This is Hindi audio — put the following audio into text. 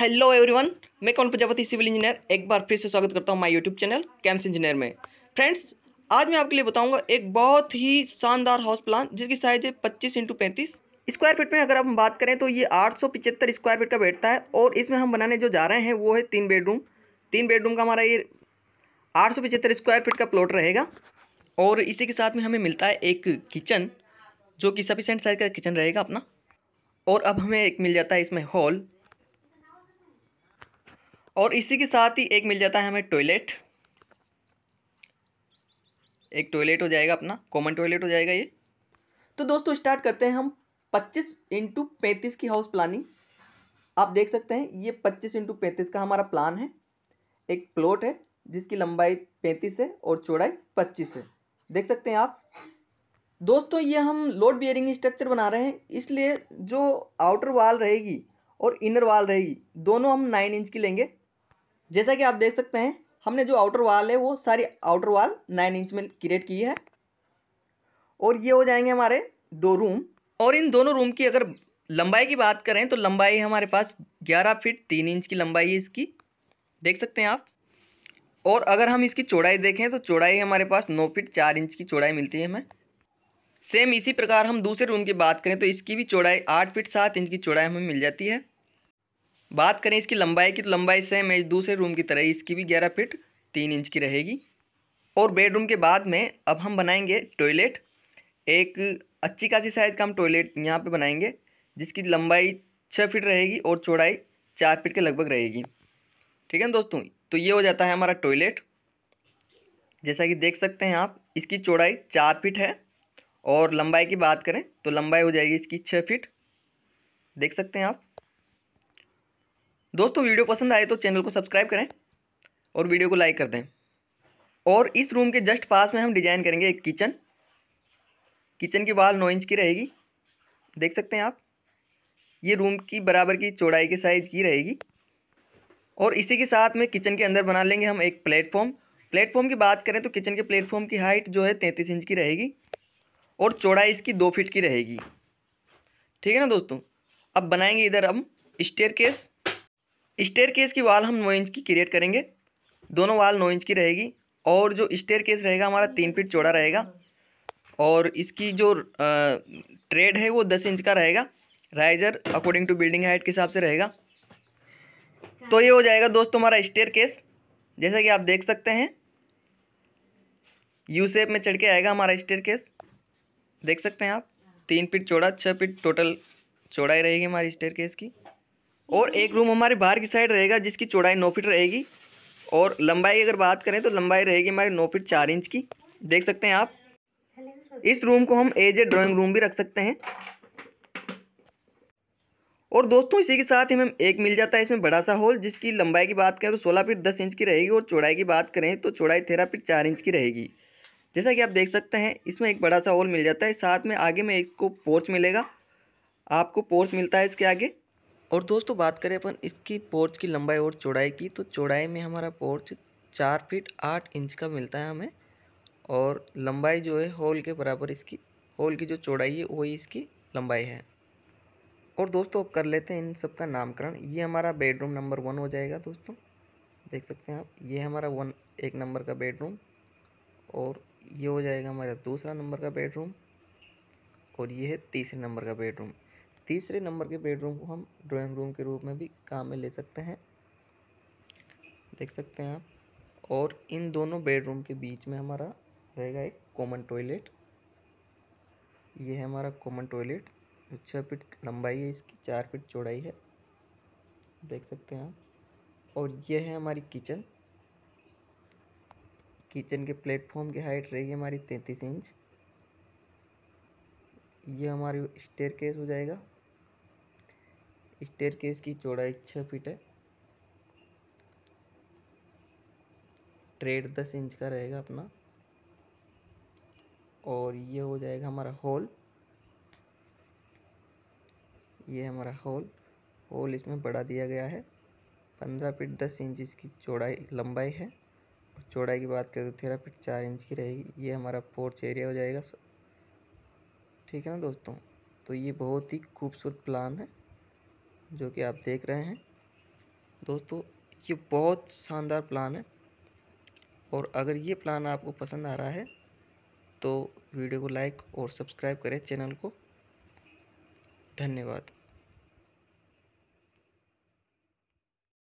हेलो एवरीवन मैं कौन प्रजापति सिविल इंजीनियर एक बार फिर से स्वागत करता हूं my YouTube channel Cams engineer में फ्रेंड्स आज मैं आपके लिए बताऊंगा एक बहुत ही शानदार हाउस प्लान जिसकी साइज है पच्चीस इंटू पैंतीस स्क्वायर फीट में अगर हम बात करें तो ये आठ सौ पिचहत्तर स्क्वायर फीट का बैठता है और इसमें हम बनाने जो जा रहे हैं वो है तीन बेडरूम तीन बेडरूम का हमारा ये आठ सौ स्क्वायर फीट का प्लॉट रहेगा और इसी के साथ में हमें मिलता है एक किचन जो कि सफिशेंट साइज का किचन रहेगा अपना और अब हमें एक मिल जाता है इसमें हॉल और इसी के साथ ही एक मिल जाता है हमें टॉयलेट एक टॉयलेट हो जाएगा अपना कॉमन टॉयलेट हो जाएगा ये तो दोस्तों स्टार्ट करते हैं हम 25 इंटू पैंतीस की हाउस प्लानिंग आप देख सकते हैं ये 25 इंटू पैंतीस का हमारा प्लान है एक प्लॉट है जिसकी लंबाई 35 है और चौड़ाई 25 है देख सकते हैं आप दोस्तों ये हम लोड बियरिंग स्ट्रक्चर बना रहे हैं इसलिए जो आउटर वाल रहेगी और इनर वाल रहेगी दोनों हम नाइन इंच की लेंगे जैसा कि आप देख सकते हैं हमने जो आउटर वाल है वो सारी आउटर वाल नाइन इंच में क्रिएट की है और ये हो जाएंगे हमारे दो रूम और इन दोनों रूम की अगर लंबाई की बात करें तो लंबाई हमारे पास ग्यारह फीट तीन इंच की लंबाई है इसकी देख सकते हैं आप और अगर हम इसकी चौड़ाई देखें तो चौड़ाई हमारे पास नौ फीट चार इंच की चौड़ाई मिलती है हमें सेम इसी प्रकार हम दूसरे रूम की बात करें तो इसकी भी चौड़ाई आठ फीट सात इंच की चौड़ाई हमें मिल जाती है बात करें इसकी लंबाई की तो लंबाई सेम है दूसरे रूम की तरह इसकी भी ग्यारह फिट तीन इंच की रहेगी और बेडरूम के बाद में अब हम बनाएंगे टॉयलेट एक अच्छी खासी साइज़ का हम टॉयलेट यहाँ पे बनाएंगे जिसकी लंबाई छः फीट रहेगी और चौड़ाई चार फीट के लगभग रहेगी ठीक है दोस्तों तो ये हो जाता है हमारा टॉयलेट जैसा कि देख सकते हैं आप इसकी चौड़ाई चार फीट है और लंबाई की बात करें तो लंबाई हो जाएगी इसकी छः फिट देख सकते हैं आप दोस्तों वीडियो पसंद आए तो चैनल को सब्सक्राइब करें और वीडियो को लाइक कर दें और इस रूम के जस्ट पास में हम डिज़ाइन करेंगे एक किचन किचन की वाल नौ इंच की रहेगी देख सकते हैं आप ये रूम की बराबर की चौड़ाई के साइज़ की रहेगी और इसी के साथ में किचन के अंदर बना लेंगे हम एक प्लेटफॉर्म प्लेटफॉर्म की बात करें तो किचन के प्लेटफॉर्म की हाइट जो है तैंतीस इंच की रहेगी और चौड़ाई इसकी दो फिट की रहेगी ठीक है ना दोस्तों अब बनाएंगे इधर हम स्टेयर केस स्टेयर केस की वाल हम नौ इंच की क्रिएट करेंगे दोनों वाल नौ इंच की रहेगी और जो स्टेयर केस रहेगा हमारा तीन फीट चौड़ा रहेगा और इसकी जो ट्रेड है वो दस इंच का रहेगा riser according to building height के हिसाब से रहेगा तो ये हो जाएगा दोस्तों हमारा स्टेयर केस जैसा कि आप देख सकते हैं यू सेप में चढ़ के आएगा हमारा स्टेयर केस देख सकते हैं आप तीन फीट चौड़ा छः फीट टोटल चौड़ाई रहेगी हमारी स्टेयर केस की और एक रूम हमारे बाहर की साइड रहेगा जिसकी चौड़ाई नौ फिट रहेगी और लंबाई अगर बात करें तो लंबाई रहेगी हमारी नौ फिट चार इंच की देख सकते हैं आप इस रूम को हम एज ए ड्राइंग रूम भी रख सकते हैं और दोस्तों इसी के साथ हमें एक मिल जाता है इसमें बड़ा सा हॉल जिसकी लंबाई की बात करें तो सोलह फीट दस इंच की रहेगी और चौड़ाई की बात करें तो चौड़ाई तेरह फीट चार इंच की रहेगी जैसा कि आप देख सकते हैं इसमें एक बड़ा सा हॉल मिल जाता है साथ में आगे में इसको पोर्च मिलेगा आपको पोर्च मिलता है इसके आगे और दोस्तों बात करें अपन इसकी पोर्च की लंबाई और चौड़ाई की तो चौड़ाई में हमारा पोर्च चार फीट आठ इंच का मिलता है हमें और लंबाई जो है होल के बराबर इसकी होल की जो चौड़ाई है वही इसकी लंबाई है और दोस्तों अब कर लेते हैं इन सब का नामकरण ये हमारा बेडरूम नंबर वन हो जाएगा दोस्तों देख सकते हैं आप ये हमारा वन एक नंबर का बेडरूम और ये हो जाएगा हमारा दूसरा नंबर का बेडरूम और ये है तीसरे नंबर का बेडरूम तीसरे नंबर के बेडरूम को हम ड्राइंग रूम के रूप में भी काम में ले सकते हैं देख सकते हैं आप और इन दोनों बेडरूम के बीच में हमारा रहेगा एक कॉमन टॉयलेट ये है हमारा कॉमन टॉयलेट छः फिट लंबाई है इसकी चार फिट चौड़ाई है देख सकते हैं आप और यह है हमारी किचन किचन के प्लेटफॉर्म की हाइट रहेगी हमारी तैंतीस इंच ये हमारी स्टेयर केस हो जाएगा केस की चौड़ाई छः फीट है ट्रेड दस इंच का रहेगा अपना और ये हो जाएगा हमारा हॉल ये हमारा हॉल हॉल इसमें बढ़ा दिया गया है पंद्रह फीट दस इंच इसकी चौड़ाई लंबाई है और चौड़ाई की बात करें तो तेरह फीट चार इंच की रहेगी ये हमारा पोर्च एरिया हो जाएगा ठीक है ना दोस्तों तो ये बहुत ही खूबसूरत प्लान है जो कि आप देख रहे हैं दोस्तों ये बहुत शानदार प्लान है और अगर ये प्लान आपको पसंद आ रहा है तो वीडियो को लाइक और सब्सक्राइब करें चैनल को धन्यवाद